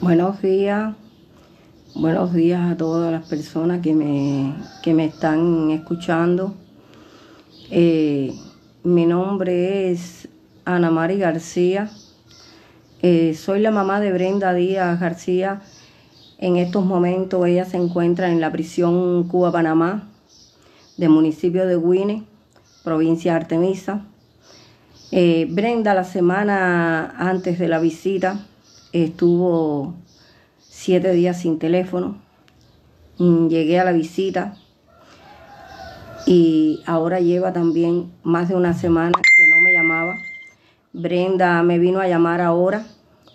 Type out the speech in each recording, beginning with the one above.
Buenos días, buenos días a todas las personas que me, que me están escuchando. Eh, mi nombre es Ana Mari García. Eh, soy la mamá de Brenda Díaz García. En estos momentos ella se encuentra en la prisión Cuba-Panamá del municipio de Guine, provincia de Artemisa. Eh, Brenda la semana antes de la visita Estuvo siete días sin teléfono. Mm, llegué a la visita y ahora lleva también más de una semana que no me llamaba. Brenda me vino a llamar ahora,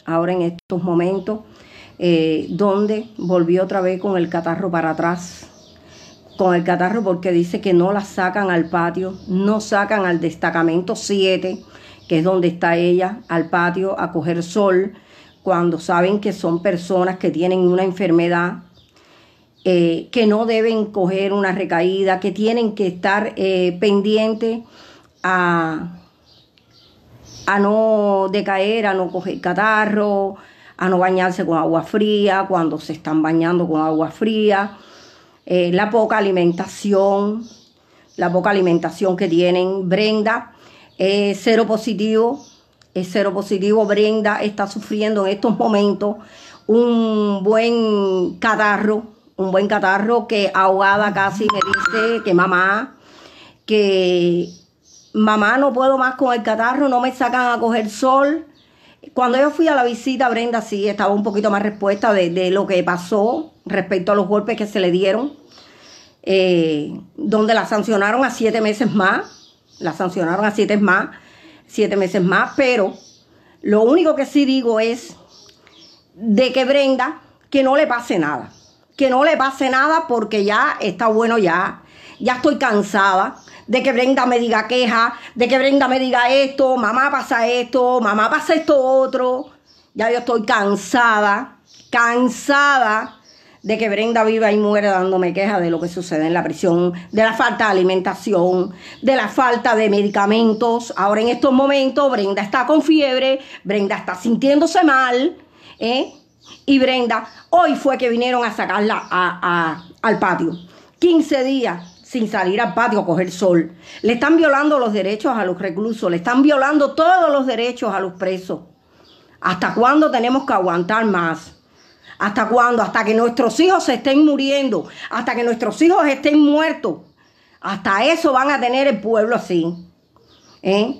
ahora en estos momentos, eh, donde volvió otra vez con el catarro para atrás, con el catarro porque dice que no la sacan al patio, no sacan al destacamento 7, que es donde está ella, al patio a coger sol cuando saben que son personas que tienen una enfermedad, eh, que no deben coger una recaída, que tienen que estar eh, pendientes a, no decaer, a no coger catarro, a no bañarse con agua fría, cuando se están bañando con agua fría, eh, la poca alimentación, la poca alimentación que tienen. Brenda, cero positivo, es cero positivo Brenda está sufriendo en estos momentos un buen catarro, un buen catarro que ahogada casi me dice que mamá, que mamá no puedo más con el catarro, no me sacan a coger sol. Cuando yo fui a la visita, Brenda sí estaba un poquito más respuesta de, lo que pasó respecto a los golpes que se le dieron, eh, donde la sancionaron a siete meses más, la sancionaron a siete más siete meses más, pero lo único que sí digo es de que Brenda, que no le pase nada, que no le pase nada porque ya está bueno ya, ya estoy cansada de que Brenda me diga queja, de que Brenda me diga esto, mamá pasa esto, mamá pasa esto otro, ya yo estoy cansada, cansada de que Brenda viva y muera dándome queja de lo que sucede en la prisión, de la falta de alimentación, de la falta de medicamentos. Ahora en estos momentos Brenda está con fiebre, Brenda está sintiéndose mal, ¿eh? Y Brenda, hoy fue que vinieron a sacarla al patio. 15 días sin salir al patio a coger sol. Le están violando los derechos a los reclusos, le están violando todos los derechos a los presos. ¿Hasta cuándo tenemos que aguantar más? ¿Hasta cuándo? Hasta que nuestros hijos se estén muriendo, hasta que nuestros hijos estén muertos. Hasta eso van a tener el pueblo así. ¿eh?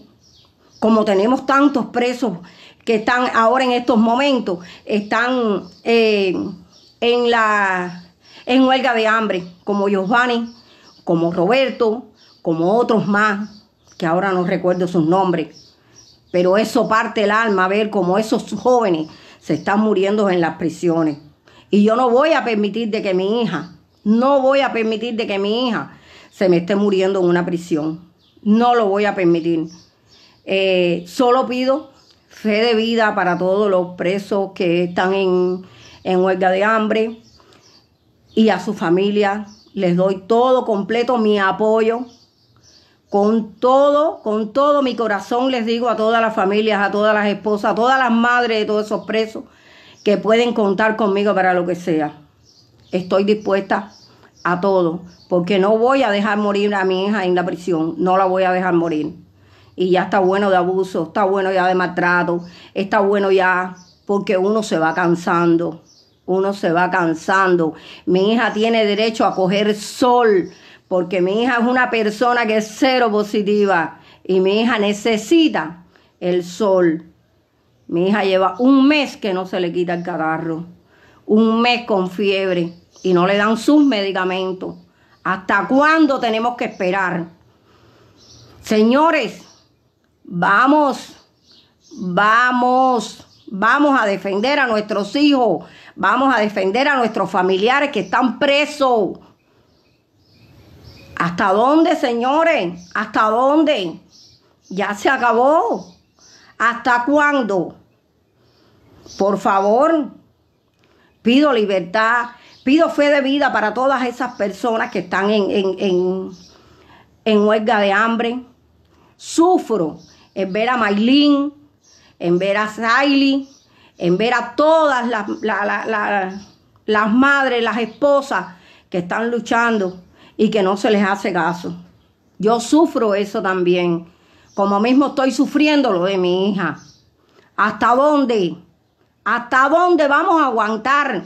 Como tenemos tantos presos que están ahora en estos momentos, están eh, en la en huelga de hambre, como Giovanni, como Roberto, como otros más, que ahora no recuerdo sus nombres. Pero eso parte el alma, ver cómo esos jóvenes se están muriendo en las prisiones. Y yo no voy a permitir de que mi hija, no voy a permitir de que mi hija se me esté muriendo en una prisión. No lo voy a permitir. Eh, solo pido fe de vida para todos los presos que están en, en huelga de hambre y a su familia. Les doy todo completo mi apoyo con todo, con todo mi corazón les digo a todas las familias, a todas las esposas, a todas las madres de todos esos presos que pueden contar conmigo para lo que sea. Estoy dispuesta a todo, porque no voy a dejar morir a mi hija en la prisión, no la voy a dejar morir. Y ya está bueno de abuso, está bueno ya de maltrato, está bueno ya porque uno se va cansando, uno se va cansando. Mi hija tiene derecho a coger sol, porque mi hija es una persona que es cero positiva y mi hija necesita el sol. Mi hija lleva un mes que no se le quita el catarro, un mes con fiebre y no le dan sus medicamentos. ¿Hasta cuándo tenemos que esperar? Señores, vamos, vamos, vamos a defender a nuestros hijos, vamos a defender a nuestros familiares que están presos ¿Hasta dónde, señores? ¿Hasta dónde? Ya se acabó. ¿Hasta cuándo? Por favor, pido libertad, pido fe de vida para todas esas personas que están en, huelga de hambre. Sufro en ver a Maylin, en ver a Sailey, en ver a todas las, las madres, las esposas que están luchando y que no se les hace caso. Yo sufro eso también, como mismo estoy sufriendo lo de mi hija. ¿Hasta dónde? ¿Hasta dónde vamos a aguantar?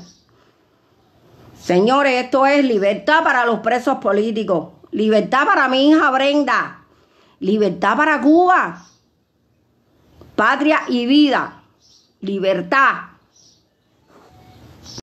Señores, esto es libertad para los presos políticos, libertad para mi hija Brenda, libertad para Cuba, patria y vida, libertad.